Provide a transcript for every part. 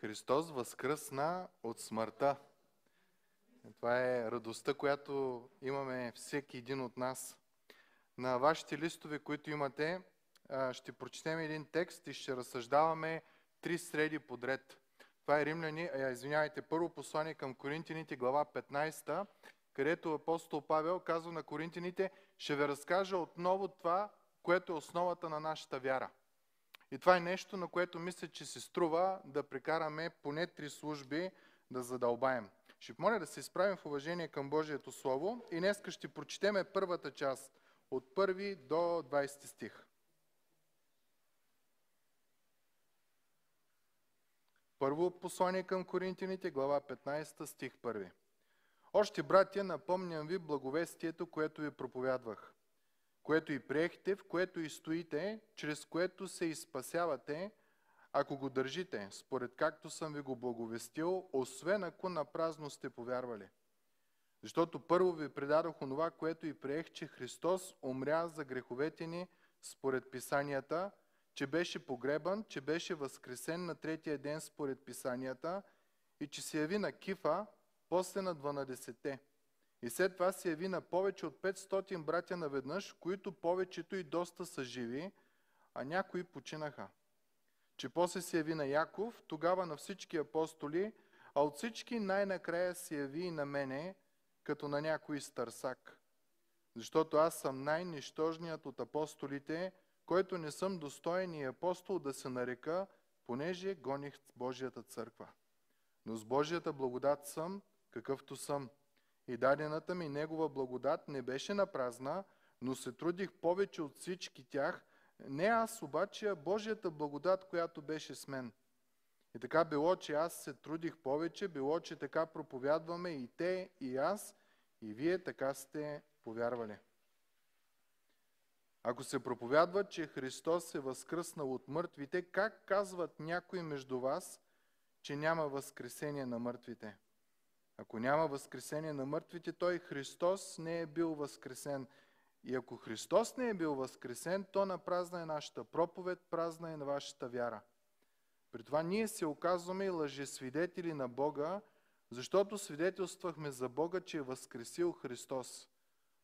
Христос възкръсна от смъртта. Това е радостта, която имаме всеки един от нас. На вашите листове, които имате, ще прочетем един текст и ще разсъждаваме три среди подред. Това е Римляни, извинявайте, първо послание към Коринтините, глава 15, където апостол Павел казва на коринтините, ще ви разкажа отново това, което е основата на нашата вяра. И това е нещо, на което мисля, че се струва да прекараме поне три служби да задълбаем. Ще помоля да се изправим в уважение към Божието Слово и днеска ще прочетеме първата част от 1 до 20 стих. Първо послание към Коринтините, глава 15, стих 1. Още, братя, напомням ви благовестието, което ви проповядвах, което и приехте, в което и стоите, чрез което се изпасявате, ако го държите, според както съм ви го благовестил, освен ако на празно сте повярвали. Защото първо ви предадох онова, което и приех, че Христос умря за греховете ни според писанията, че беше погребан, че беше възкресен на третия ден според писанията и че се яви на Кифа, после на 12-те и след това се яви на повече от 500 братя наведнъж, които повечето и доста са живи, а някои починаха. Че после се яви на Яков, тогава на всички апостоли, а от всички най-накрая се яви и на мене, като на някой стърсак. Защото аз съм най-нищожният от апостолите, който не съм достоен и апостол да се нарека, понеже гоних Божията църква. Но с Божията благодат съм, какъвто съм – и дадената ми Негова благодат не беше на празна, но се трудих повече от всички тях, не аз обаче, а Божията благодат, която беше с мен. И така било, че аз се трудих повече, било, че така проповядваме и те, и аз, и вие така сте повярвали. Ако се проповядва, че Христос е възкръснал от мъртвите, как казват някои между вас, че няма възкресение на мъртвите? Ако няма възкресение на мъртвите, той Христос не е бил възкресен. И ако Христос не е бил възкресен, то на празна е нашата проповед, празна е на вашата вяра. При това ние се оказваме и лъжесвидетели на Бога, защото свидетелствахме за Бога, че е възкресил Христос.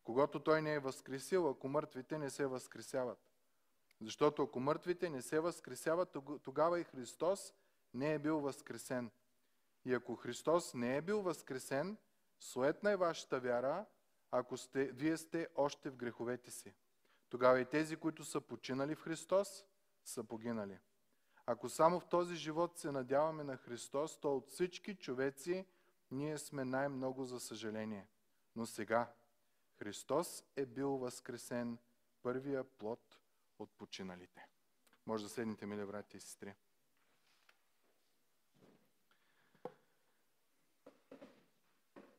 Когато Той не е възкресил, ако мъртвите не се възкресяват. Защото ако мъртвите не се възкресяват, тогава и Христос не е бил възкресен. И ако Христос не е бил възкресен, суетна е вашата вяра, ако сте, вие сте още в греховете си. Тогава и тези, които са починали в Христос, са погинали. Ако само в този живот се надяваме на Христос, то от всички човеци ние сме най-много за съжаление. Но сега Христос е бил възкресен първия плод от починалите. Може да седнете, мили брати и сестри.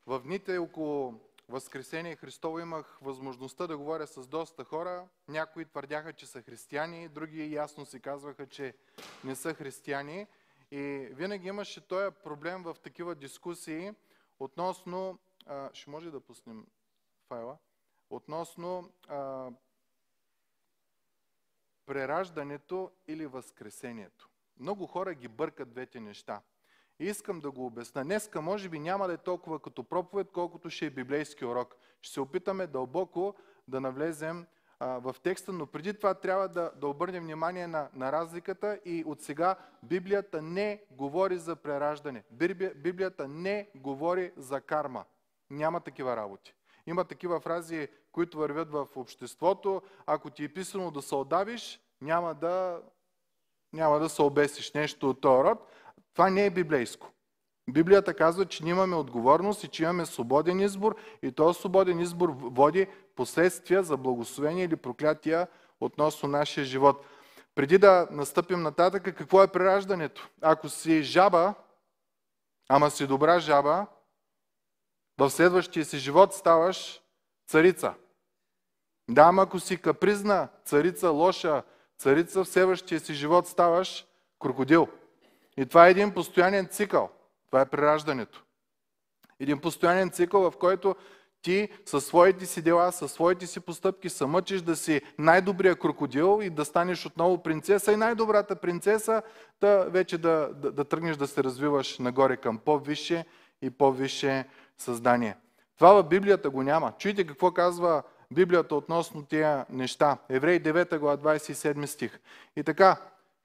В дните около Възкресение Христово имах възможността да говоря с доста хора. Някои твърдяха, че са християни, други ясно си казваха, че не са християни. И винаги имаше този проблем в такива дискусии относно... А, ще може да пуснем файла? Относно а, прераждането или възкресението. Много хора ги бъркат двете неща. И искам да го обясна. Днеска може би няма да е толкова като проповед, колкото ще е библейски урок. Ще се опитаме дълбоко да навлезем а, в текста, но преди това трябва да, да обърнем внимание на, на разликата и от сега Библията не говори за прераждане. Библията не говори за карма. Няма такива работи. Има такива фрази, които вървят в обществото. Ако ти е писано да се отдавиш, няма да, няма да се обесиш нещо от този род. Това не е библейско. Библията казва, че ние имаме отговорност и че имаме свободен избор и този свободен избор води последствия за благословение или проклятия относно нашия живот. Преди да настъпим нататък, какво е прераждането? Ако си жаба, ама си добра жаба, в следващия си живот ставаш царица. Да, ама ако си капризна, царица лоша, царица в следващия си живот ставаш крокодил. И това е един постоянен цикъл. Това е прираждането. Един постоянен цикъл, в който ти със своите си дела, със своите си постъпки се мъчиш да си най-добрия крокодил и да станеш отново принцеса и най-добрата принцеса, да вече да, да, да тръгнеш да се развиваш нагоре към по-висше и по-висше създание. Това в Библията го няма. Чуйте какво казва Библията относно тия неща. Еврей 9 глава 27 стих. И така,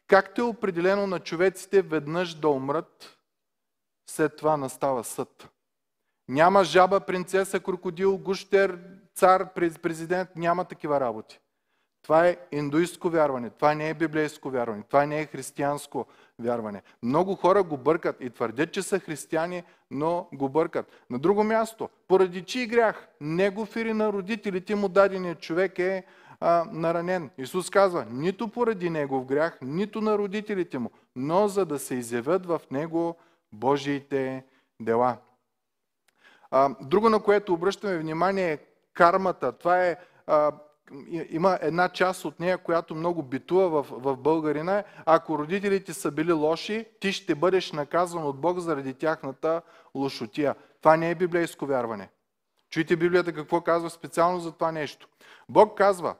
Както е определено на човеците веднъж да умрат, след това настава съд. Няма жаба, принцеса, крокодил, гущер, цар, президент, няма такива работи. Това е индуистко вярване, това не е библейско вярване, това не е християнско вярване. Много хора го бъркат и твърдят, че са християни, но го бъркат. На друго място, поради чий грях, негов или на родителите му дадения човек е а, наранен. Исус казва, нито поради негов грях, нито на родителите му, но за да се изявят в него Божиите дела. А, друго, на което обръщаме внимание е кармата. Това е а, има една част от нея, която много битува в, в българина. Ако родителите са били лоши, ти ще бъдеш наказан от Бог заради тяхната лошотия. Това не е библейско вярване. Чуйте Библията какво казва специално за това нещо. Бог казва,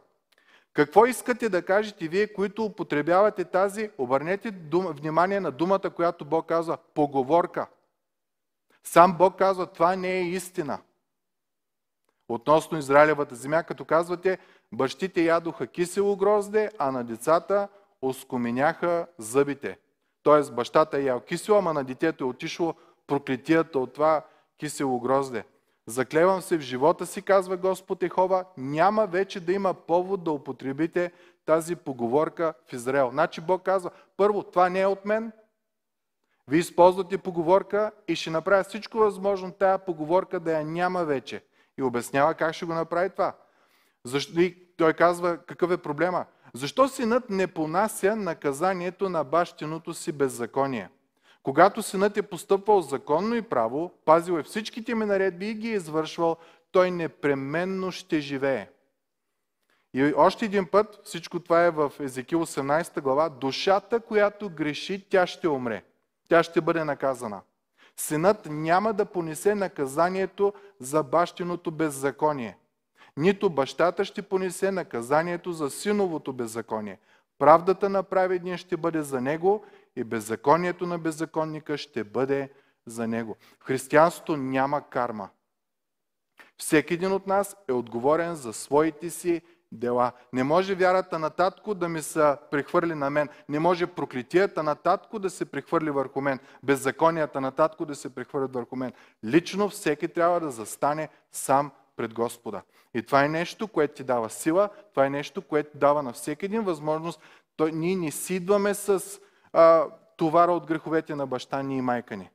какво искате да кажете вие, които употребявате тази, обърнете внимание на думата, която Бог казва, поговорка. Сам Бог казва, това не е истина. Относно Израилевата земя, като казвате, бащите ядоха кисело грозде, а на децата оскоменяха зъбите. Тоест бащата е ял кисело, ама на детето е отишло проклетията от това кисело грозде. Заклевам се в живота си, казва Господ Ехова, няма вече да има повод да употребите тази поговорка в Израел. Значи Бог казва, първо, това не е от мен, ви използвате поговорка и ще направя всичко възможно тая поговорка да я няма вече. И обяснява как ще го направи това. Защо, и той казва какъв е проблема. Защо синът не понася наказанието на бащиното си беззаконие? Когато синът е постъпвал законно и право, пазил е всичките ми наредби и ги е извършвал, той непременно ще живее. И още един път, всичко това е в Езекил 18 глава, душата, която греши, тя ще умре. Тя ще бъде наказана. Синът няма да понесе наказанието за бащиното беззаконие. Нито бащата ще понесе наказанието за синовото беззаконие. Правдата на праведния ще бъде за него и беззаконието на беззаконника ще бъде за него. В християнството няма карма. Всеки един от нас е отговорен за своите си дела. Не може вярата на татко да ми се прехвърли на мен. Не може проклетията на татко да се прехвърли върху мен. Беззаконията на татко да се прехвърлят върху мен. Лично всеки трябва да застане сам пред Господа. И това е нещо, което ти дава сила, това е нещо, което дава на всеки един възможност. Той, ние не си идваме с а, товара от греховете на баща ни и майка ни.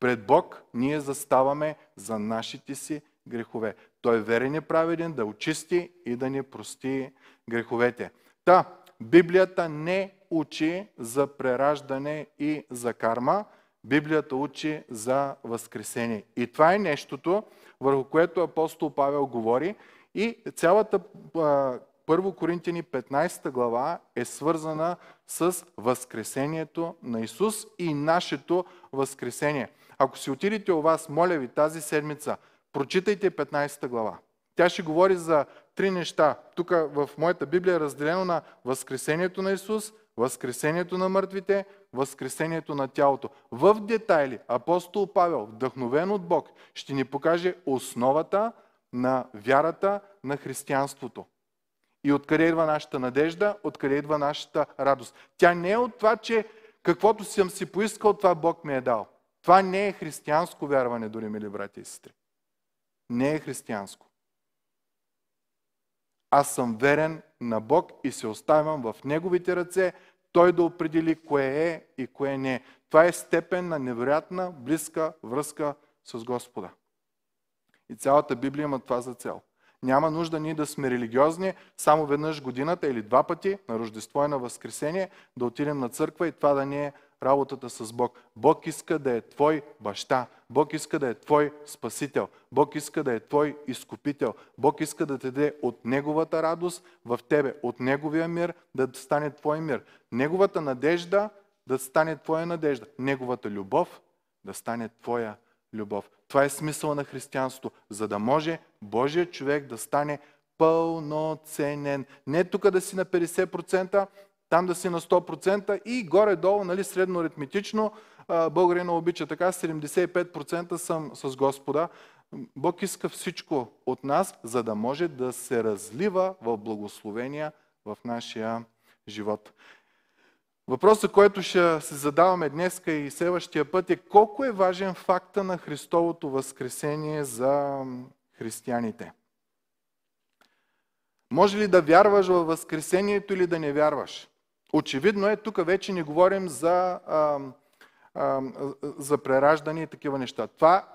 Пред Бог ние заставаме за нашите си грехове. Той е верен и праведен да очисти и да ни прости греховете. Та, Библията не учи за прераждане и за карма, Библията учи за възкресение. И това е нещото, върху което апостол Павел говори и цялата 1 Коринтини 15 глава е свързана с възкресението на Исус и нашето възкресение. Ако си отидете у вас, моля ви, тази седмица, прочитайте 15 глава. Тя ще говори за три неща. Тук в моята Библия е разделено на възкресението на Исус, възкресението на мъртвите, възкресението на тялото. В детайли апостол Павел, вдъхновен от Бог, ще ни покаже основата на вярата на християнството. И откъде идва нашата надежда, откъде идва нашата радост. Тя не е от това, че каквото съм си поискал, това Бог ми е дал. Това не е християнско вярване, дори, мили брати и сестри. Не е християнско. Аз съм верен на Бог и се оставям в Неговите ръце, Той да определи кое е и кое не е. Това е степен на невероятна близка връзка с Господа. И цялата Библия има това за цел – няма нужда ние да сме религиозни, само веднъж годината или два пъти, на Рождество и на Възкресение, да отидем на църква и това да не е работата с Бог. Бог иска да е твой баща. Бог иска да е твой спасител. Бог иска да е твой изкупител. Бог иска да те даде от Неговата радост в тебе, от Неговия мир да стане твой мир. Неговата надежда да стане твоя надежда. Неговата любов да стане твоя любов. Това е смисъл на християнството, за да може Божият човек да стане пълноценен. Не тук да си на 50%, там да си на 100% и горе-долу, нали, средно аритметично, българина обича така, 75% съм с Господа. Бог иска всичко от нас, за да може да се разлива в благословения в нашия живот. Въпросът, който ще се задаваме днес и следващия път е колко е важен факта на Христовото възкресение за християните. Може ли да вярваш във възкресението или да не вярваш? Очевидно е, тук вече не говорим за, а, а, за прераждане и такива неща. Това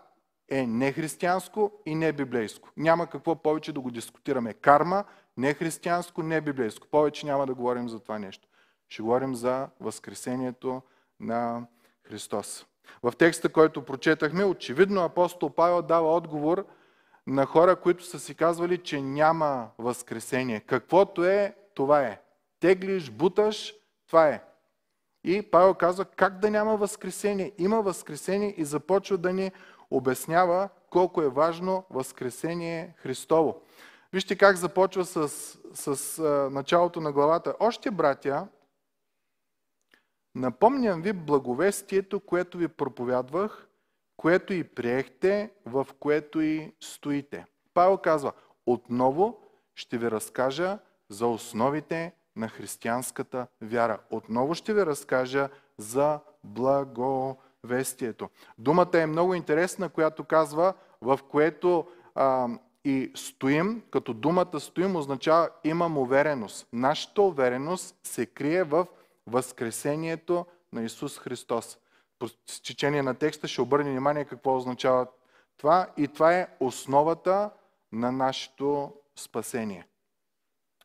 е нехристиянско и не библейско. Няма какво повече да го дискутираме. Карма, нехристиянско, не библейско. Повече няма да говорим за това нещо. Ще говорим за възкресението на Христос. В текста, който прочетахме, очевидно апостол Павел дава отговор на хора, които са си казвали, че няма възкресение. Каквото е, това е. Теглиш, буташ, това е. И Павел казва, как да няма възкресение? Има възкресение и започва да ни обяснява колко е важно възкресение Христово. Вижте как започва с, с началото на главата. Още, братя, Напомням ви благовестието, което ви проповядвах, което и приехте, в което и стоите. Павел казва, отново ще ви разкажа за основите на християнската вяра. Отново ще ви разкажа за благовестието. Думата е много интересна, която казва, в което а, и стоим, като думата стоим означава имам увереност. Нашата увереност се крие в Възкресението на Исус Христос. По течение на текста ще обърне внимание какво означава това и това е основата на нашето спасение.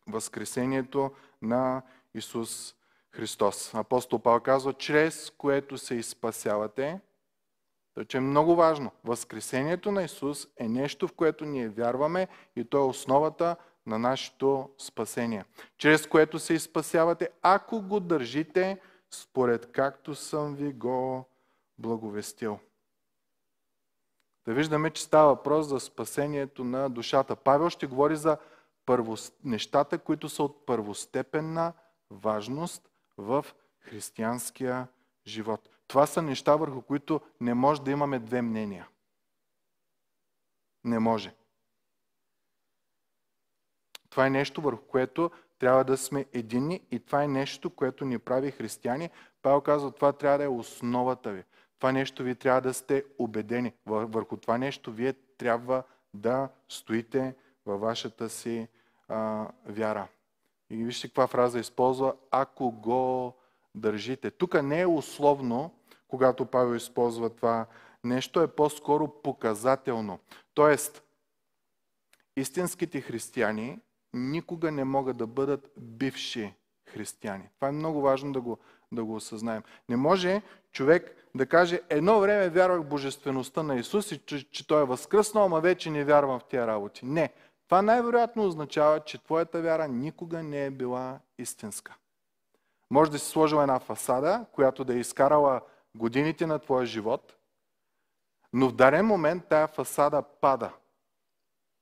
Възкресението на Исус Христос. Апостол Павел казва, чрез което се изпасявате. То че е много важно. Възкресението на Исус е нещо, в което ние вярваме и то е основата на нашето спасение, чрез което се изпасявате, ако го държите според както съм ви го благовестил. Да виждаме, че става въпрос за спасението на душата. Павел ще говори за първост... нещата, които са от първостепенна важност в християнския живот. Това са неща, върху които не може да имаме две мнения. Не може. Това е нещо, върху което трябва да сме едини и това е нещо, което ни прави християни. Павел казва, това трябва да е основата ви. Това нещо ви трябва да сте убедени. Върху това нещо вие трябва да стоите във вашата си а, вяра. И вижте каква фраза използва, ако го държите. Тук не е условно, когато Павел използва това нещо, е по-скоро показателно. Тоест, истинските християни никога не могат да бъдат бивши християни. Това е много важно да го, да го осъзнаем. Не може човек да каже, едно време вярвах в божествеността на Исус и че, че Той е възкръснал, ама вече не вярвам в тия работи. Не. Това най-вероятно означава, че твоята вяра никога не е била истинска. Може да си сложила една фасада, която да е изкарала годините на твоя живот, но в дарен момент тая фасада пада.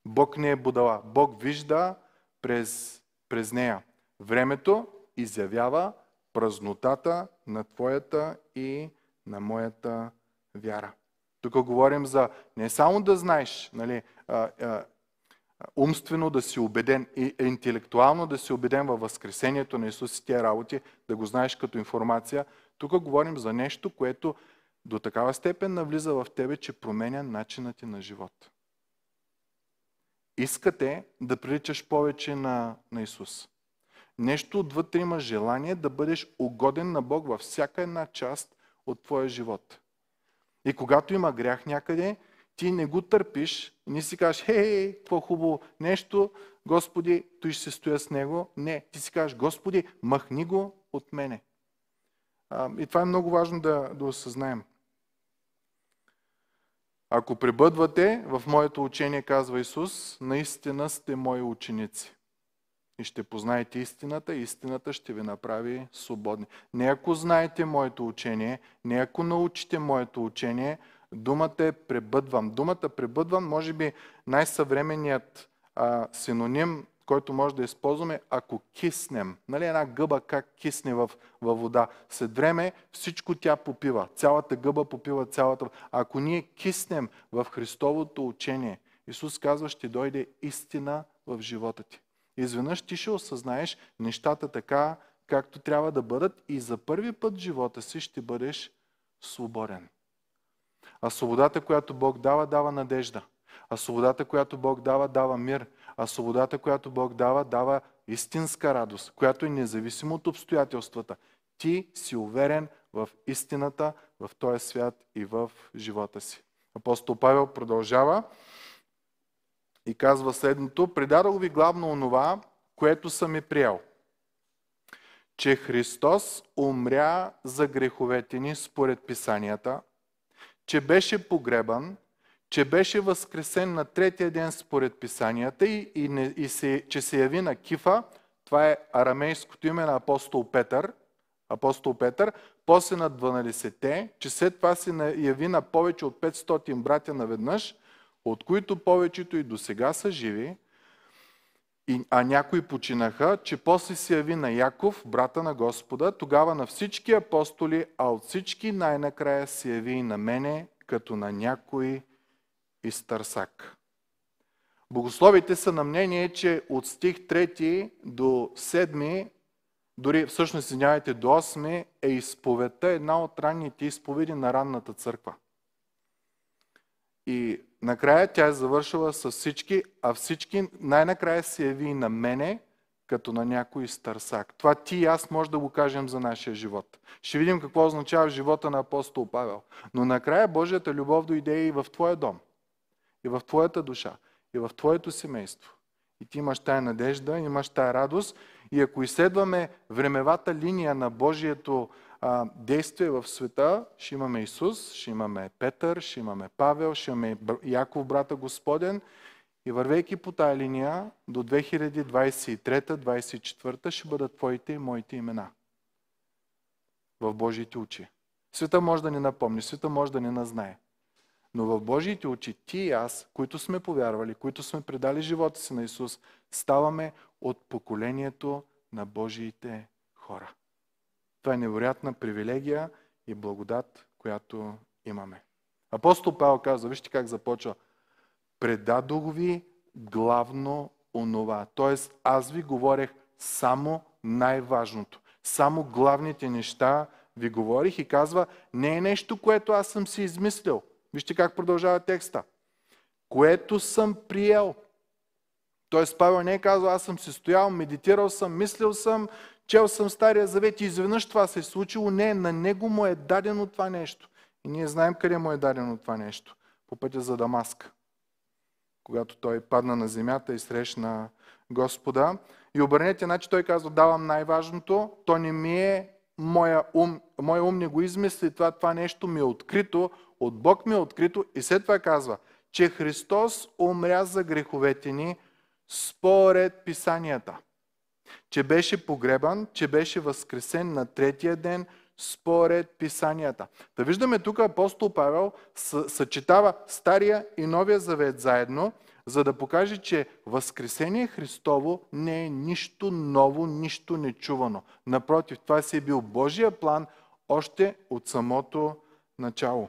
Бог не е будала. Бог вижда, през, през нея. Времето изявява празнотата на твоята и на моята вяра. Тук говорим за не само да знаеш, нали, а, а, умствено да си убеден, и интелектуално да си убеден във възкресението на Исус и тия работи, да го знаеш като информация. Тук говорим за нещо, което до такава степен навлиза в тебе, че променя начинът ти на живот искате да приличаш повече на, на Исус. Нещо отвътре има желание да бъдеш угоден на Бог във всяка една част от твоя живот. И когато има грях някъде, ти не го търпиш, не си кажеш, хей, какво хубаво нещо, Господи, той ще се стоя с него. Не, ти си кажеш, Господи, махни го от мене. А, и това е много важно да, да осъзнаем. Ако пребъдвате в моето учение, казва Исус, наистина сте мои ученици. И ще познаете истината, и истината ще ви направи свободни. Не ако знаете моето учение, не ако научите моето учение, думата е пребъдвам. Думата пребъдвам, може би най-съвременният а, синоним който може да използваме, ако киснем. Нали една гъба как кисне в, във вода. След време всичко тя попива. Цялата гъба попива цялата. Ако ние киснем в Христовото учение, Исус казва, ще дойде истина в живота ти. Изведнъж ти ще осъзнаеш нещата така, както трябва да бъдат и за първи път в живота си ще бъдеш свободен. А свободата, която Бог дава, дава надежда. А свободата, която Бог дава, дава мир. А свободата, която Бог дава, дава истинска радост, която е независимо от обстоятелствата. Ти си уверен в истината, в този свят и в живота си. Апостол Павел продължава и казва следното. Предадох ви главно онова, което съм и приел. Че Христос умря за греховете ни според писанията, че беше погребан – че беше възкресен на третия ден според писанията и, и, не, и се, че се яви на Кифа, това е арамейското име на апостол Петър, апостол Петър, после на 12-те, че след това се яви на повече от 500 братя наведнъж, от които повечето и до сега са живи, а някои починаха, че после се яви на Яков, брата на Господа, тогава на всички апостоли, а от всички най-накрая се яви и на мене, като на някои и Старсак. Богословите са на мнение, че от стих 3 до 7, дори всъщност, извинявайте, до 8 е изповедта една от ранните изповеди на ранната църква. И накрая тя е завършила с всички, а всички най-накрая се яви и на мене, като на някой стърсак. Това ти и аз може да го кажем за нашия живот. Ще видим какво означава живота на апостол Павел. Но накрая Божията любов дойде и в твоя дом – и в твоята душа, и в твоето семейство. И ти имаш тая надежда, имаш тая радост. И ако изследваме времевата линия на Божието а, действие в света, ще имаме Исус, ще имаме Петър, ще имаме Павел, ще имаме Яков, брата Господен. И вървейки по тая линия, до 2023-2024 ще бъдат твоите и моите имена в Божиите очи. Света може да ни напомни, света може да ни назнае. Но в Божиите очи ти и аз, които сме повярвали, които сме предали живота си на Исус, ставаме от поколението на Божиите хора. Това е невероятна привилегия и благодат, която имаме. Апостол Павел казва, вижте как започва. Предадох ви главно онова. Тоест, аз ви говорех само най-важното. Само главните неща ви говорих и казва, не е нещо, което аз съм си измислил. Вижте как продължава текста. Което съм приел. Тоест Павел не е казал, аз съм си стоял, медитирал съм, мислил съм, чел съм Стария Завет и изведнъж това се е случило. Не, на него му е дадено това нещо. И ние знаем къде му е дадено това нещо. По пътя за Дамаск. Когато той падна на земята и срещна Господа. И обърнете, значи той казва, давам най-важното, то не ми е, моя ум, моя ум не го измисли, това, това нещо ми е открито от Бог ми е открито и след това казва, че Христос умря за греховете ни според писанията. Че беше погребан, че беше възкресен на третия ден според писанията. Да виждаме тук апостол Павел съчетава Стария и Новия завет заедно, за да покаже, че Възкресение Христово не е нищо ново, нищо нечувано. Напротив, това си е бил Божия план още от самото начало.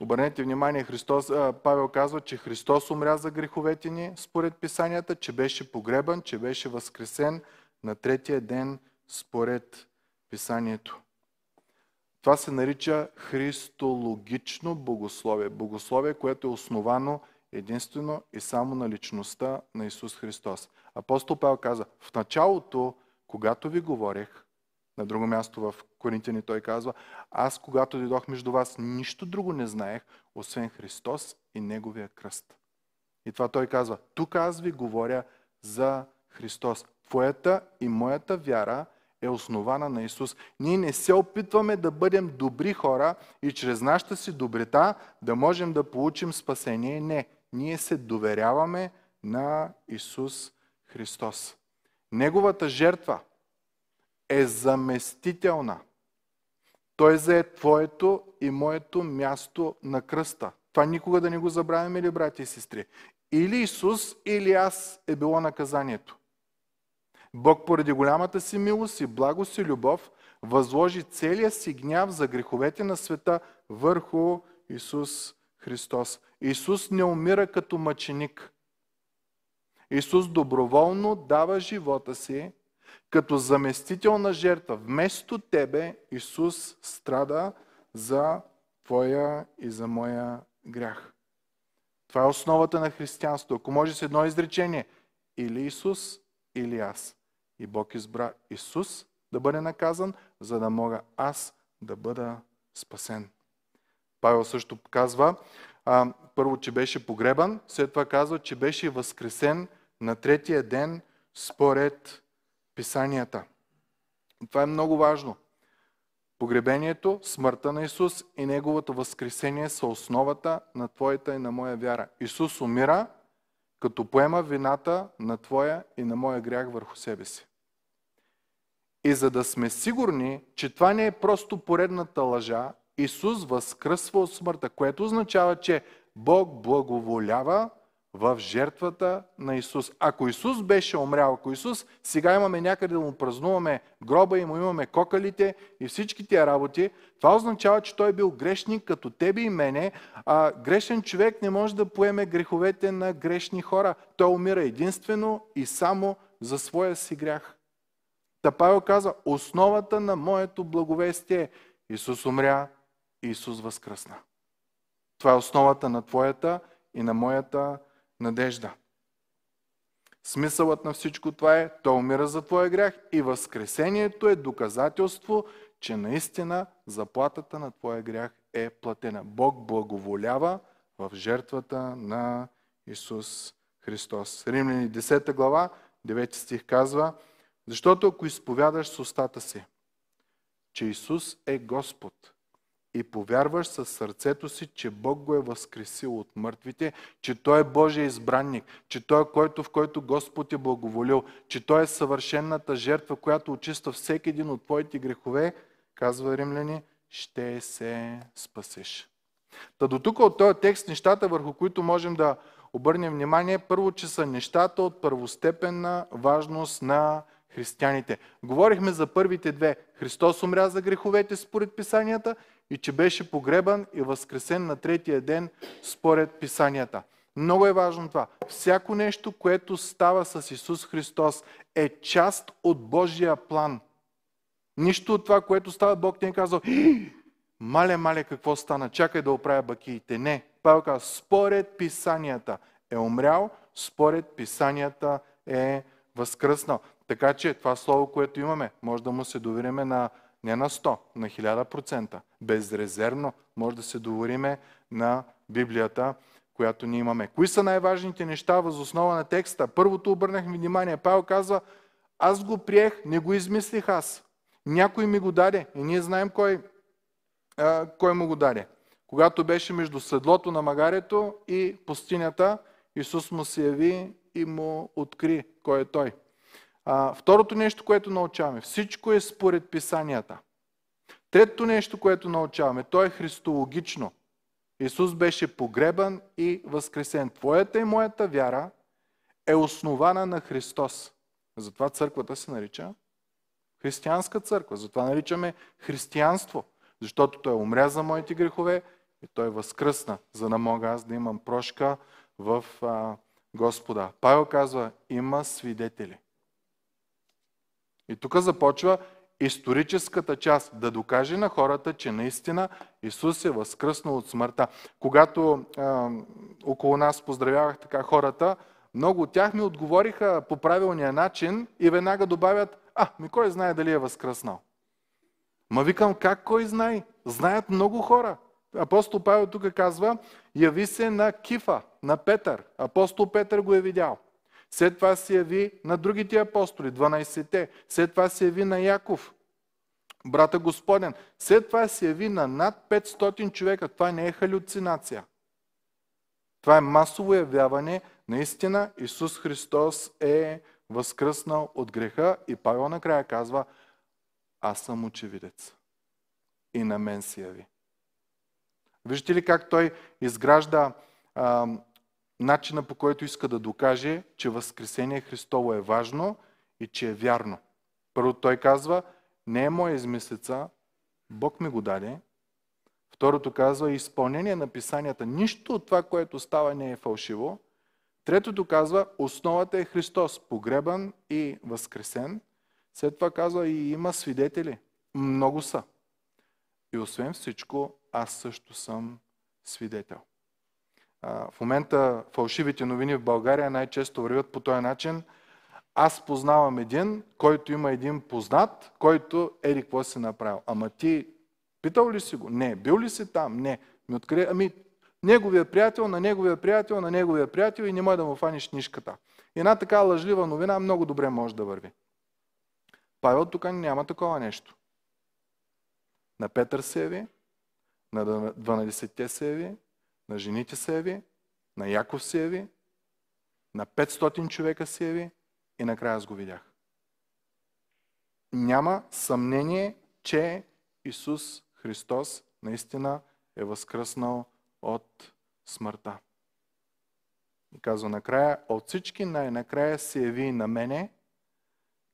Обърнете внимание, Христос, Павел казва, че Христос умря за греховете ни, според писанията, че беше погребан, че беше възкресен на третия ден, според писанието. Това се нарича христологично богословие. Богословие, което е основано единствено и само на личността на Исус Христос. Апостол Павел каза, в началото, когато ви говорех, на друго място в Коринтини той казва, аз когато дойдох между вас, нищо друго не знаех, освен Христос и Неговия кръст. И това той казва, тук аз ви говоря за Христос. Твоята и моята вяра е основана на Исус. Ние не се опитваме да бъдем добри хора и чрез нашата си добрита да можем да получим спасение. Не, ние се доверяваме на Исус Христос. Неговата жертва е заместителна. Той зае твоето и моето място на кръста. Това никога да не го забравяме ли, брати и сестри? Или Исус, или аз е било наказанието. Бог поради голямата си милост и благост и любов възложи целия си гняв за греховете на света върху Исус Христос. Исус не умира като мъченик. Исус доброволно дава живота си като заместителна жертва. Вместо тебе Исус страда за твоя и за моя грях. Това е основата на християнството. Ако може с едно изречение, или Исус, или аз. И Бог избра Исус да бъде наказан, за да мога аз да бъда спасен. Павел също казва, а, първо, че беше погребан, след това казва, че беше възкресен на третия ден според писанията. И това е много важно. Погребението, смъртта на Исус и Неговото възкресение са основата на Твоята и на моя вяра. Исус умира, като поема вината на Твоя и на моя грях върху себе си. И за да сме сигурни, че това не е просто поредната лъжа, Исус възкръсва от смъртта, което означава, че Бог благоволява в жертвата на Исус. Ако Исус беше умрял, ако Исус, сега имаме някъде да му празнуваме гроба и му имаме кокалите и всички тия работи, това означава, че той е бил грешник като тебе и мене, а грешен човек не може да поеме греховете на грешни хора. Той умира единствено и само за своя си грях. Та Павел каза, основата на моето благовестие е Исус умря, Исус възкръсна. Това е основата на твоята и на моята надежда. Смисълът на всичко това е, той умира за твоя грях и възкресението е доказателство, че наистина заплатата на твоя грях е платена. Бог благоволява в жертвата на Исус Христос. Римляни 10 глава, 9 стих казва, защото ако изповядаш с устата си, че Исус е Господ и повярваш със сърцето си, че Бог го е възкресил от мъртвите, че Той е Божия избранник, че Той е който, в който Господ е благоволил, че Той е съвършенната жертва, която очиства всеки един от твоите грехове, казва римляни, ще се спасеш. Та до тук от този текст нещата, върху които можем да обърнем внимание, първо, че са нещата от първостепенна важност на християните. Говорихме за първите две. Христос умря за греховете според писанията и че беше погребан и възкресен на третия ден според писанията. Много е важно това. Всяко нещо, което става с Исус Христос, е част от Божия план. Нищо от това, което става, Бог ти е казал, мале, мале, какво стана, чакай да оправя бакиите. Не. Павел казва, според писанията е умрял, според писанията е възкръснал. Така че това слово, което имаме, може да му се довериме на не на 100, на 1000%. Безрезервно може да се довориме на Библията, която ние имаме. Кои са най-важните неща въз основа на текста? Първото обърнах внимание. Павел казва, аз го приех, не го измислих аз. Някой ми го даде и ние знаем кой, а, кой му го даде. Когато беше между седлото на магарето и пустинята, Исус му се яви и му откри кой е той. А, второто нещо, което научаваме, всичко е според писанията. Третото нещо, което научаваме, то е христологично. Исус беше погребан и възкресен. Твоята и моята вяра е основана на Христос. Затова църквата се нарича християнска църква. Затова наричаме християнство. Защото Той умря за моите грехове и Той възкръсна, за да мога аз да имам прошка в а, Господа. Павел казва, има свидетели. И тук започва историческата част, да докаже на хората, че наистина Исус е възкръснал от смъртта. Когато е, около нас поздравявах така хората, много от тях ми отговориха по правилния начин и веднага добавят, а, ми кой знае дали е възкръснал. Ма викам, как кой знае? Знаят много хора. Апостол Павел тук казва, яви се на Кифа, на Петър. Апостол Петър го е видял. След това се яви на другите апостоли, 12-те. След това се яви на Яков, брата Господен. След това се яви на над 500 човека. Това не е халюцинация. Това е масово явяване. Наистина Исус Христос е възкръснал от греха и Павел накрая казва, аз съм очевидец. И на мен се яви. Вижте ли как той изгражда а, начина по който иска да докаже, че Възкресение Христово е важно и че е вярно. Първо той казва, не е моя измислица, Бог ми го даде. Второто казва, изпълнение на писанията, нищо от това, което става, не е фалшиво. Третото казва, основата е Христос, погребан и възкресен. След това казва, и има свидетели. Много са. И освен всичко, аз също съм свидетел в момента фалшивите новини в България най-често вървят по този начин. Аз познавам един, който има един познат, който ли какво си направил. Ама ти питал ли си го? Не. Бил ли си там? Не. Ми откри... Ами неговия приятел, на неговия приятел, на неговия приятел и не може да му фаниш нишката. Една така лъжлива новина много добре може да върви. Павел тук няма такова нещо. На Петър се яви, на 12-те се яви, на жените се яви, на Яков се яви, на 500 човека се яви и накрая аз го видях. Няма съмнение, че Исус Христос наистина е възкръснал от смъртта. И казва накрая, от всички най-накрая се яви на мене,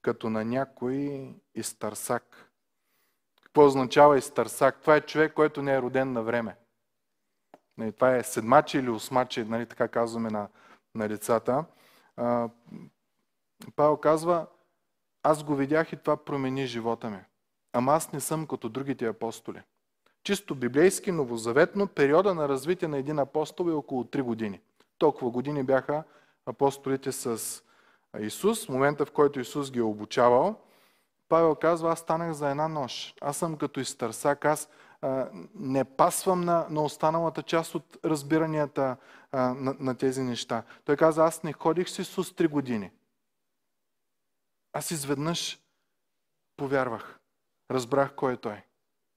като на някой изтърсак. Какво означава изтърсак? Това е човек, който не е роден на време. Нали, това е седмаче или осмаче, нали, така казваме на, на децата. А, Павел казва, аз го видях и това промени живота ми. Ама аз не съм като другите апостоли. Чисто библейски, новозаветно, периода на развитие на един апостол е около 3 години. Толкова години бяха апостолите с Исус, в момента в който Исус ги е обучавал. Павел казва, аз станах за една нощ. Аз съм като изтърсак, аз не пасвам на, на останалата част от разбиранията а, на, на тези неща. Той каза, аз не ходих с Исус три години. Аз изведнъж повярвах. Разбрах кой е Той.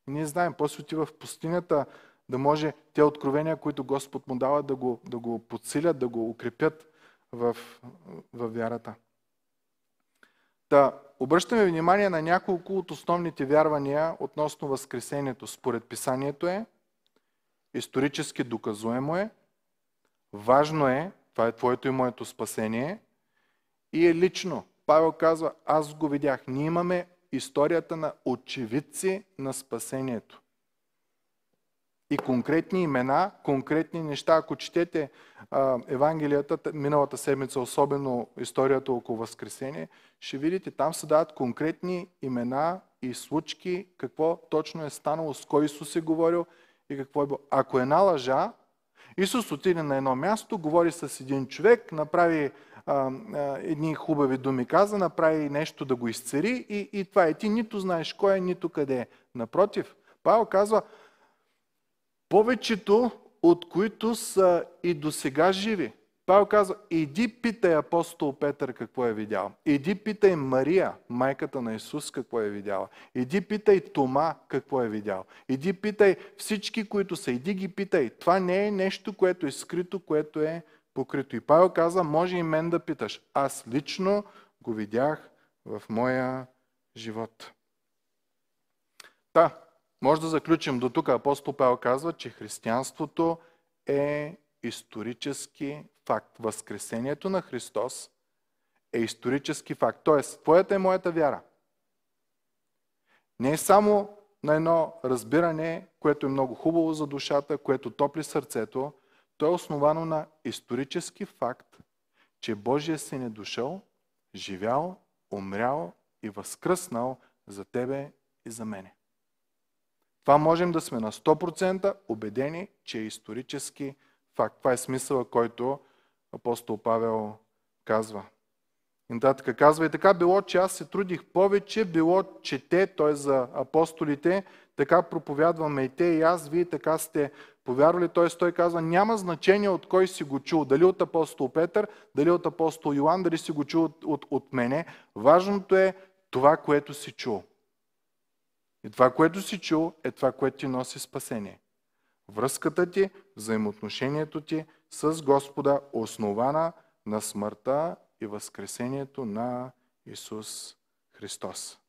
И ние знаем, после отива в пустинята, да може те откровения, които Господ му дава, да го, да го подсилят, да го укрепят в, в вярата. Да обръщаме внимание на няколко от основните вярвания относно Възкресението. Според писанието е, исторически доказуемо е, важно е, това е твоето и моето спасение и е лично. Павел казва, аз го видях. Ние имаме историята на очевидци на спасението и конкретни имена, конкретни неща. Ако четете а, Евангелията, миналата седмица, особено историята около Възкресение, ще видите, там се дават конкретни имена и случки, какво точно е станало, с кой Исус е говорил и какво е било. Ако е една лъжа, Исус отиде на едно място, говори с един човек, направи а, а, едни хубави думи, каза, направи нещо да го изцери и, и това е. Ти нито знаеш кой е, нито къде е. Напротив, Павел казва, повечето от които са и до сега живи. Павел казва, иди питай апостол Петър какво е видял. Иди питай Мария, майката на Исус, какво е видяла. Иди питай Тома какво е видял. Иди питай всички, които са. Иди ги питай. Това не е нещо, което е скрито, което е покрито. И Павел каза, може и мен да питаш. Аз лично го видях в моя живот. Та, може да заключим до тук. Апостол Павел казва, че християнството е исторически факт. Възкресението на Христос е исторически факт. Тоест, твоята и моята вяра не е само на едно разбиране, което е много хубаво за душата, което топли сърцето, то е основано на исторически факт, че Божия син е дошъл, живял, умрял и възкръснал за тебе и за мене. Това можем да сме на 100% убедени, че е исторически факт. Това е смисъла, който апостол Павел казва. И нататък казва и така било, че аз се трудих повече, било, че те, т.е. за апостолите, така проповядваме и те и аз, вие така сте повярвали. Т.е. той казва, няма значение от кой си го чул, дали от апостол Петър, дали от апостол Йоан, дали си го чул от, от, от мене. Важното е това, което си чул. И това, което си чул, е това, което ти носи спасение. Връзката ти, взаимоотношението ти с Господа, основана на смъртта и възкресението на Исус Христос.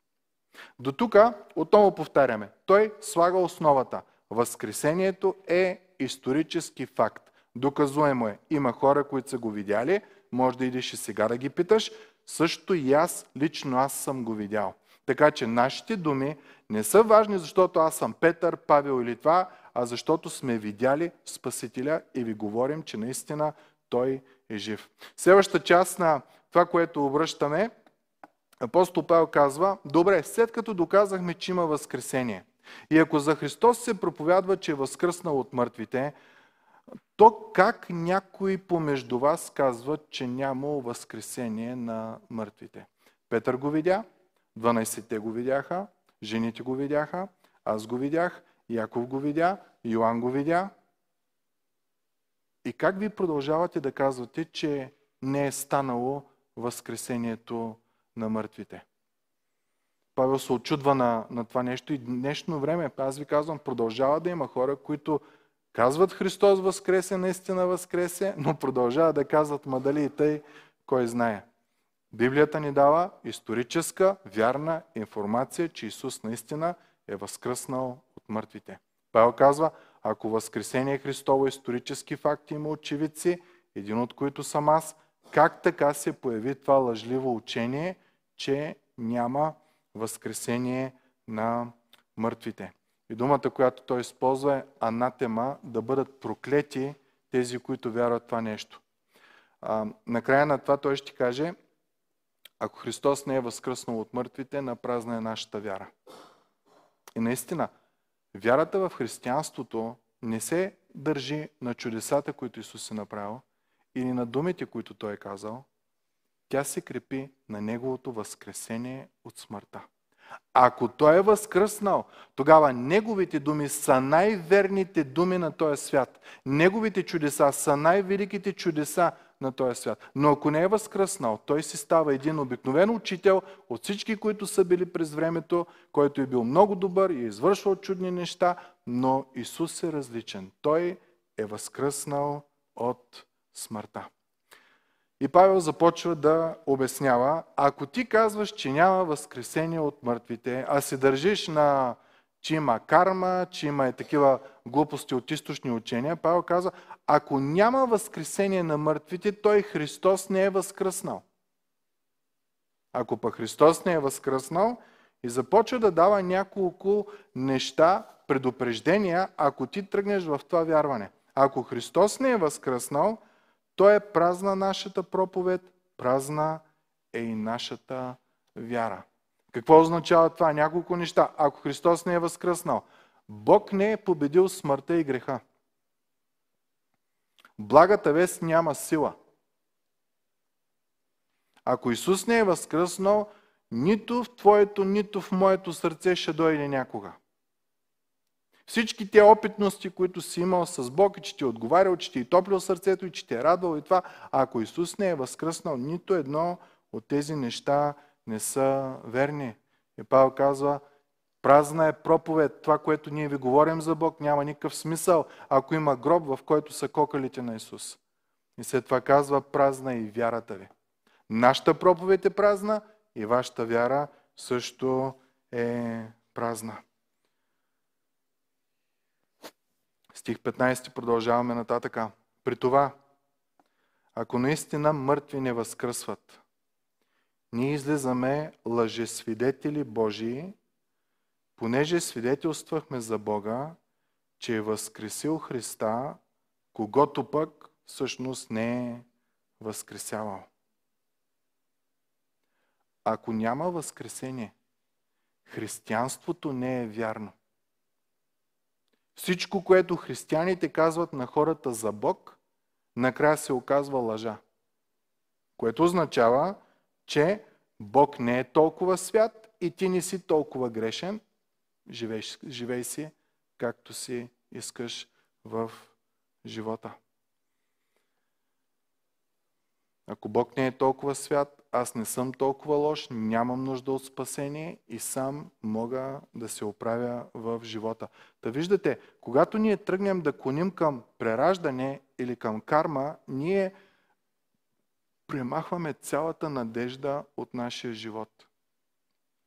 До тук отново повтаряме. Той слага основата. Възкресението е исторически факт. Доказуемо е. Има хора, които са го видяли. Може да идеш и сега да ги питаш. Също и аз, лично аз съм го видял. Така че нашите думи не са важни, защото аз съм Петър, Павел или това, а защото сме видяли Спасителя и ви говорим, че наистина Той е жив. Следващата част на това, което обръщаме, апостол Павел казва, добре, след като доказахме, че има възкресение, и ако за Христос се проповядва, че е възкръснал от мъртвите, то как някой помежду вас казва, че няма възкресение на мъртвите? Петър го видя, 12-те го видяха, Жените го видяха, аз го видях, Яков го видя, Йоан го видя. И как ви продължавате да казвате, че не е станало възкресението на мъртвите? Павел се очудва на, на това нещо и днешно време, аз ви казвам, продължава да има хора, които казват Христос възкресе, наистина възкресе, но продължават да казват, ма дали и тъй, кой знае. Библията ни дава историческа, вярна информация, че Исус наистина е възкръснал от мъртвите. Павел казва, ако възкресение Христово е исторически факт има очевидци, един от които съм аз, как така се появи това лъжливо учение, че няма възкресение на мъртвите? И думата, която той използва е анатема, да бъдат проклети тези, които вярват това нещо. А, накрая на това той ще каже, ако Христос не е възкръснал от мъртвите, напразна е нашата вяра. И наистина, вярата в християнството не се държи на чудесата, които Исус е направил, или на думите, които Той е казал, тя се крепи на Неговото възкресение от смъртта. Ако Той е възкръснал, тогава Неговите думи са най-верните думи на този свят. Неговите чудеса са най-великите чудеса, на този свят. Но ако не е възкръснал, той си става един обикновен учител от всички, които са били през времето, който е бил много добър и е извършвал чудни неща, но Исус е различен. Той е възкръснал от смъртта. И Павел започва да обяснява, ако ти казваш, че няма възкресение от мъртвите, а се държиш на че има карма, че има и такива глупости от източни учения, Павел казва, ако няма възкресение на мъртвите, той Христос не е възкръснал. Ако пък Христос не е възкръснал и започва да дава няколко неща, предупреждения, ако ти тръгнеш в това вярване. Ако Христос не е възкръснал, то е празна нашата проповед, празна е и нашата вяра. Какво означава това? Няколко неща. Ако Христос не е възкръснал, Бог не е победил смъртта и греха. Благата вест няма сила. Ако Исус не е възкръснал, нито в твоето, нито в моето сърце ще дойде някога. Всички те опитности, които си имал с Бог, и че ти е отговарял, че ти е топлил сърцето и че ти е радвал и това, ако Исус не е възкръснал, нито едно от тези неща не са верни. И Павел казва, празна е проповед, това, което ние ви говорим за Бог, няма никакъв смисъл, ако има гроб, в който са кокалите на Исус. И след това казва, празна е и вярата ви. Нашата проповед е празна и вашата вяра също е празна. Стих 15 продължаваме нататъка. При това, ако наистина мъртви не възкръсват, ние излизаме лъжесвидетели Божии, понеже свидетелствахме за Бога, че е възкресил Христа, когато пък всъщност не е възкресявал. Ако няма възкресение, християнството не е вярно. Всичко, което християните казват на хората за Бог, накрая се оказва лъжа. Което означава, че Бог не е толкова свят и ти не си толкова грешен. Живей, живей си както си искаш в живота. Ако Бог не е толкова свят, аз не съм толкова лош, нямам нужда от спасение и сам мога да се оправя в живота. Та виждате, когато ние тръгнем да клоним към прераждане или към карма, ние премахваме цялата надежда от нашия живот.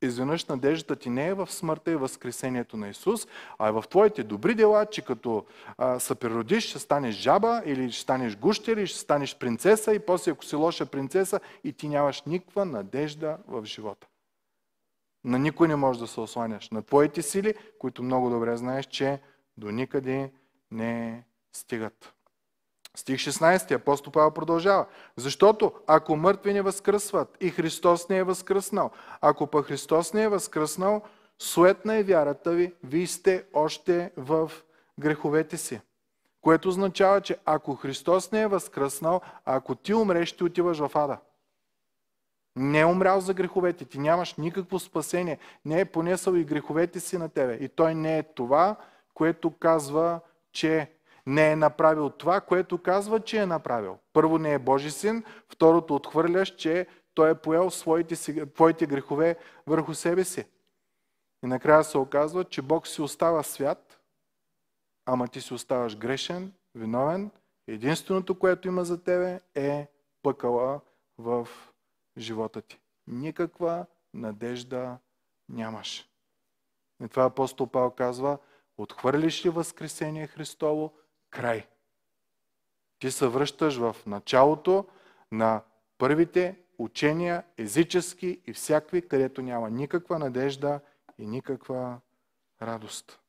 Изведнъж надеждата ти не е в смъртта и възкресението на Исус, а е в твоите добри дела, че като а, се природиш, ще станеш жаба или ще станеш гущер или ще станеш принцеса и после ако си лоша принцеса и ти нямаш никаква надежда в живота. На никой не можеш да се осланяш. На твоите сили, които много добре знаеш, че до никъде не стигат. Стих 16 апостол Павел продължава. Защото ако мъртви не възкръсват и Христос не е възкръснал, ако па Христос не е възкръснал, суетна е вярата ви, вие сте още в греховете си. Което означава, че ако Христос не е възкръснал, ако ти умреш, ще отиваш в ада. Не е умрял за греховете, ти нямаш никакво спасение, не е понесъл и греховете си на тебе. И той не е това, което казва, че не е направил това, което казва, че е направил. Първо не е Божи син, второто отхвърляш, че той е поел своите, твоите грехове върху себе си. И накрая се оказва, че Бог си остава свят, ама ти си оставаш грешен, виновен. Единственото, което има за тебе е пъкала в живота ти. Никаква надежда нямаш. И това апостол Павел казва, отхвърлиш ли възкресение Христово, край. Ти се връщаш в началото на първите учения, езически и всякакви, където няма никаква надежда и никаква радост.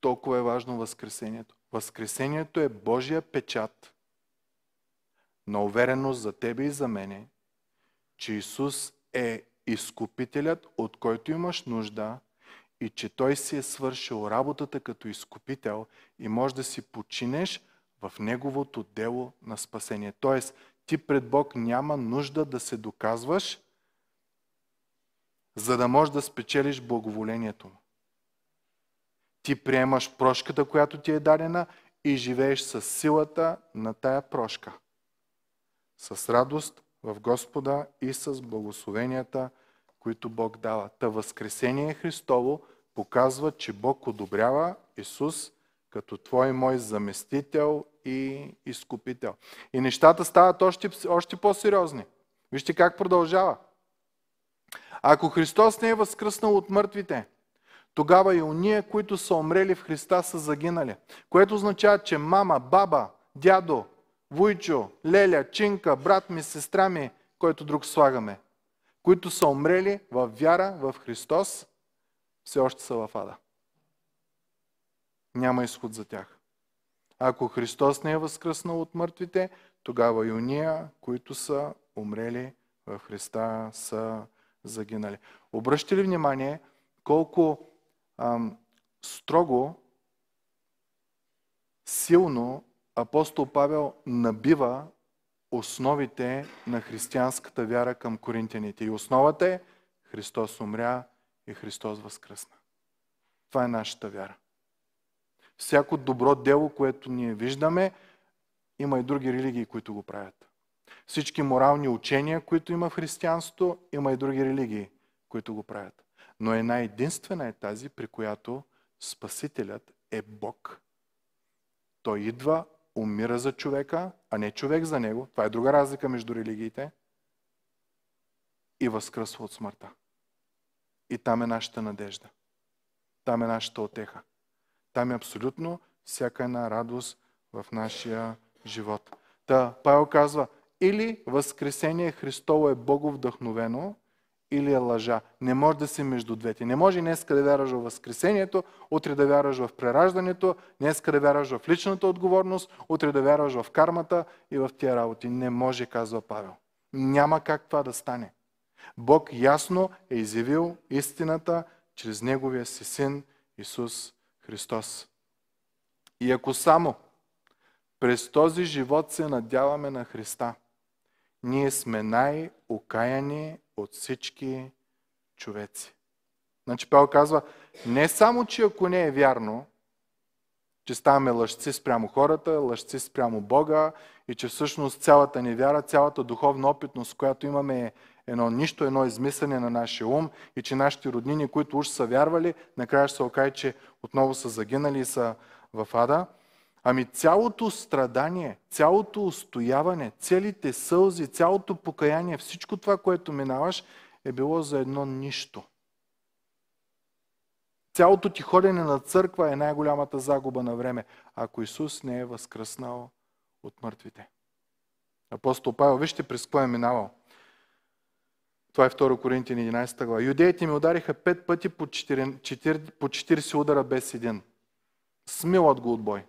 Толкова е важно Възкресението. Възкресението е Божия печат на увереност за тебе и за мене, че Исус е изкупителят, от който имаш нужда – и че Той си е свършил работата като изкупител и може да си починеш в Неговото дело на спасение. Тоест, ти пред Бог няма нужда да се доказваш, за да можеш да спечелиш благоволението му. Ти приемаш прошката, която ти е дадена и живееш с силата на тая прошка. С радост в Господа и с благословенията, които Бог дава. Та възкресение Христово показва, че Бог одобрява Исус като Твой мой заместител и изкупител. И нещата стават още, още по-сериозни. Вижте как продължава. Ако Христос не е възкръснал от мъртвите, тогава и уния, които са умрели в Христа, са загинали. Което означава, че мама, баба, дядо, вуйчо, леля, чинка, брат ми, сестра ми, който друг слагаме, които са умрели в вяра в Христос, все още са в ада. Няма изход за тях. Ако Христос не е възкръснал от мъртвите, тогава и уния, които са умрели в Христа, са загинали. Обръщате ли внимание колко ам, строго, силно апостол Павел набива основите на християнската вяра към коринтяните. И основата е Христос умря и Христос възкръсна. Това е нашата вяра. Всяко добро дело, което ние виждаме, има и други религии, които го правят. Всички морални учения, които има в християнството, има и други религии, които го правят. Но една единствена е тази, при която Спасителят е Бог. Той идва, умира за човека, а не човек за него. Това е друга разлика между религиите. И възкръсва от смъртта. И там е нашата надежда. Там е нашата отеха. Там е абсолютно всяка една радост в нашия живот. Та Павел казва, или възкресение Христово е боговдъхновено, или е лъжа. Не може да си между двете. Не може днес да вяраш в възкресението, утре да вяраш в прераждането, днес да вяраш в личната отговорност, утре да вяраш в кармата и в тия работи. Не може, казва Павел. Няма как това да стане. Бог ясно е изявил истината чрез Неговия си син Исус Христос. И ако само през този живот се надяваме на Христа, ние сме най-окаяни от всички човеци. Значи Павел казва, не само, че ако не е вярно, че ставаме лъжци спрямо хората, лъжци спрямо Бога и че всъщност цялата ни вяра, цялата духовна опитност, която имаме е едно нищо, едно измислене на нашия ум и че нашите роднини, които уж са вярвали, накрая ще се окаже, че отново са загинали и са в ада. Ами цялото страдание, цялото устояване, целите сълзи, цялото покаяние, всичко това, което минаваш, е било за едно нищо. Цялото ти ходене на църква е най-голямата загуба на време, ако Исус не е възкръснал от мъртвите. Апостол Павел, вижте през кое е минавал – това е 2 Коринтин 11 глава. Юдеите ми удариха пет пъти по 40 удара без един. Смилат го от бой.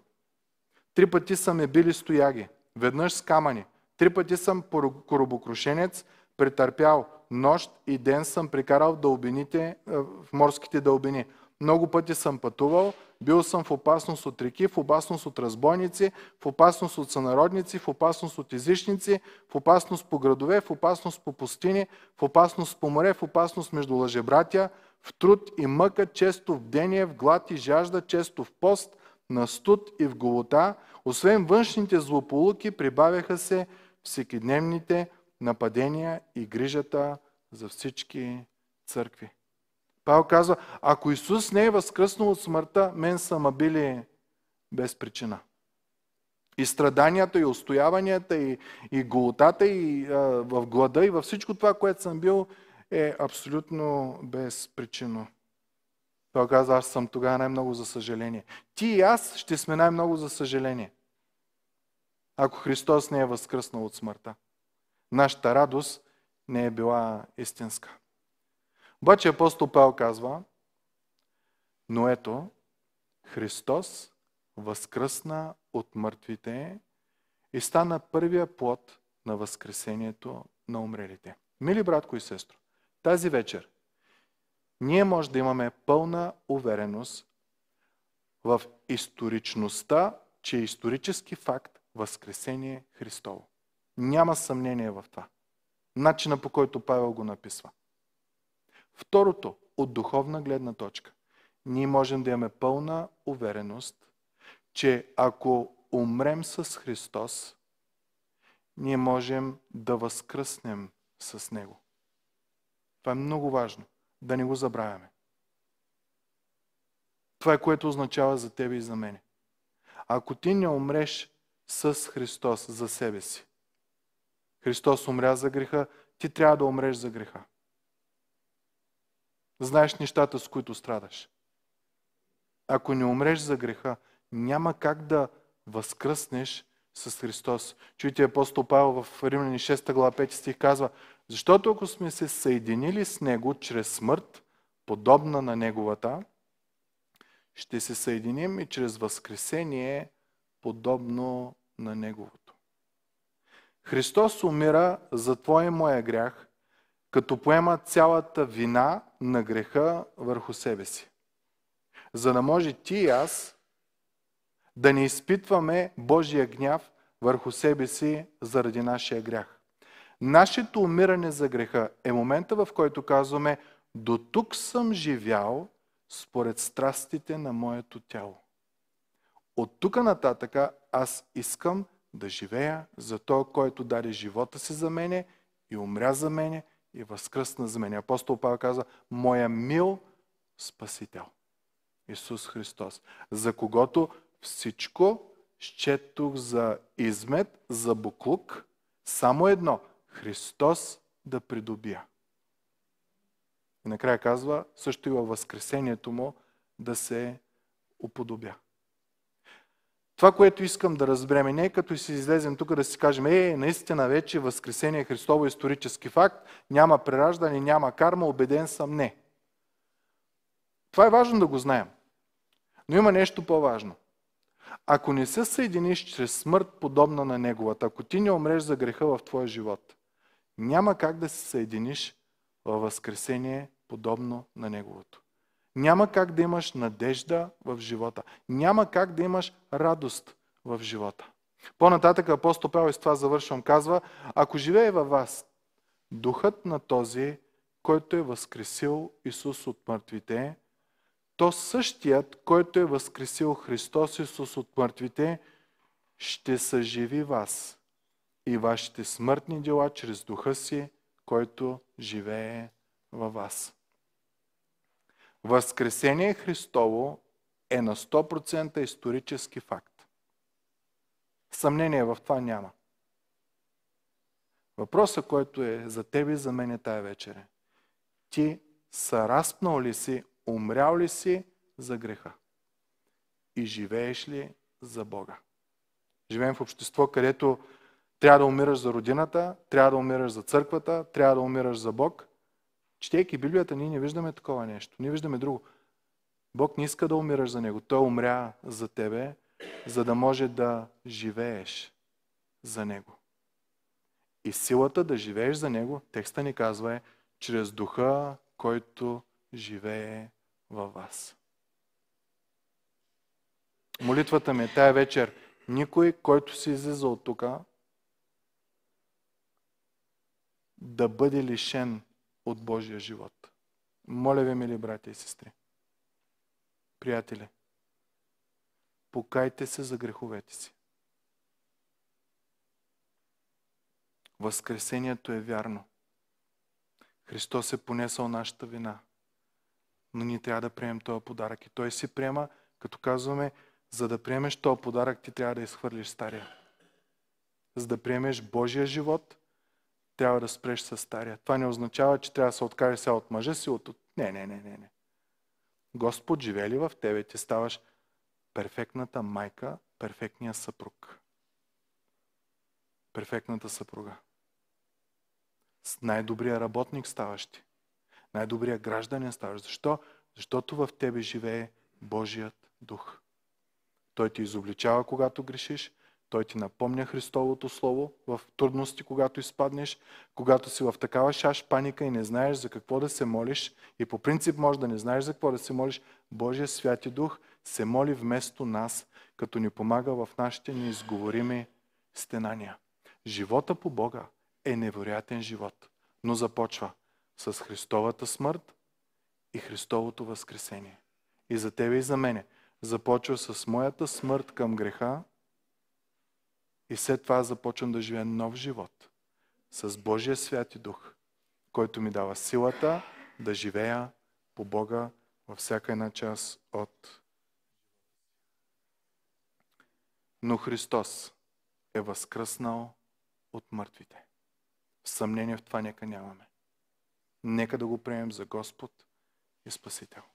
Три пъти са ме били стояги, веднъж с камъни. Три пъти съм коробокрушенец, претърпял нощ и ден съм прекарал в, дълбините, в морските дълбини. Много пъти съм пътувал, бил съм в опасност от реки, в опасност от разбойници, в опасност от сънародници, в опасност от езичници, в опасност по градове, в опасност по пустини, в опасност по море, в опасност между лъжебратя, в труд и мъка, често в дение, в глад и жажда, често в пост, на студ и в голота. Освен външните злополуки, прибавяха се всекидневните нападения и грижата за всички църкви. Павел казва, ако Исус не е възкръснал от смъртта, мен са ма били без причина. И страданията, и устояванията, и, и голотата, и а, в глада, и във всичко това, което съм бил, е абсолютно без причина. Той каза, аз съм тогава най-много за съжаление. Ти и аз ще сме най-много за съжаление. Ако Христос не е възкръснал от смъртта. Нашата радост не е била истинска. Обаче апостол Павел казва, но ето, Христос възкръсна от мъртвите и стана първия плод на възкресението на умрелите. Мили братко и сестро, тази вечер ние може да имаме пълна увереност в историчността, че е исторически факт Възкресение Христово. Няма съмнение в това. Начина по който Павел го написва – Второто, от духовна гледна точка. Ние можем да имаме пълна увереност, че ако умрем с Христос, ние можем да възкръснем с Него. Това е много важно. Да не го забравяме. Това е което означава за тебе и за мене. Ако ти не умреш с Христос за себе си, Христос умря за греха, ти трябва да умреш за греха знаеш нещата, с които страдаш. Ако не умреш за греха, няма как да възкръснеш с Христос. Чуйте апостол Павел в Римляни 6 глава 5 стих казва, защото ако сме се съединили с Него чрез смърт, подобна на Неговата, ще се съединим и чрез възкресение, подобно на Неговото. Христос умира за твоя и моя грях, като поема цялата вина на греха върху себе си. За да може ти и аз да не изпитваме Божия гняв върху себе си заради нашия грях. Нашето умиране за греха е момента, в който казваме до тук съм живял според страстите на моето тяло. От тук нататъка аз искам да живея за то, който даде живота си за мене и умря за мене и възкръсна за мен. Апостол Павел каза, моя мил Спасител, Исус Христос, за когото всичко щетох за измет, за буклук, само едно – Христос да придобия. И накрая казва, също и във възкресението му да се уподобя. Това, което искам да разбереме, не е като си излезем тук да си кажем, е, наистина вече Възкресение Христово е исторически факт, няма прераждане, няма карма, убеден съм, не. Това е важно да го знаем. Но има нещо по-важно. Ако не се съединиш чрез смърт, подобна на неговата, ако ти не умреш за греха в твоя живот, няма как да се съединиш във възкресение, подобно на неговото. Няма как да имаш надежда в живота. Няма как да имаш радост в живота. По-нататък апостол Павел, и с това завършвам, казва, ако живее във вас духът на този, който е възкресил Исус от мъртвите, то същият, който е възкресил Христос Исус от мъртвите, ще съживи вас и вашите смъртни дела чрез духа си, който живее във вас. Възкресение Христово е на 100% исторически факт. Съмнение в това няма. Въпросът, който е за теб и за мен е тая вечер е, ти съраспнал ли си, умрял ли си за греха? И живееш ли за Бога? Живеем в общество, където трябва да умираш за родината, трябва да умираш за църквата, трябва да умираш за Бог – Четейки Библията, ние не виждаме такова нещо. Ние виждаме друго. Бог не иска да умираш за Него. Той умря за тебе, за да може да живееш за Него. И силата да живееш за Него, текста ни казва е, чрез духа, който живее във вас. Молитвата ми е тая вечер. Никой, който си излиза от тук, да бъде лишен от Божия живот. Моля ви, мили братя и сестри, приятели, покайте се за греховете си. Възкресението е вярно. Христос е понесъл нашата вина, но ние трябва да приемем този подарък. И той си приема, като казваме, за да приемеш този подарък, ти трябва да изхвърлиш стария. За да приемеш Божия живот – трябва да спреш с стария. Това не означава, че трябва да се откажеш сега от мъжа си. От... Не, не, не, не, не. Господ живее ли в тебе? Ти ставаш перфектната майка, перфектния съпруг. Перфектната съпруга. С най-добрия работник ставаш ти. Най-добрия гражданин ставаш. Защо? Защото в тебе живее Божият дух. Той ти изобличава, когато грешиш, той ти напомня Христовото Слово в трудности, когато изпаднеш, когато си в такава шаш паника и не знаеш за какво да се молиш. И по принцип може да не знаеш за какво да се молиш. Божия Святи Дух се моли вместо нас, като ни помага в нашите неизговорими стенания. Живота по Бога е невероятен живот, но започва с Христовата смърт и Христовото възкресение. И за тебе и за мене. Започва с моята смърт към греха и след това започвам да живея нов живот с Божия свят и дух, който ми дава силата да живея по Бога във всяка една част от Но Христос е възкръснал от мъртвите. Съмнение в това нека нямаме. Нека да го приемем за Господ и Спасител.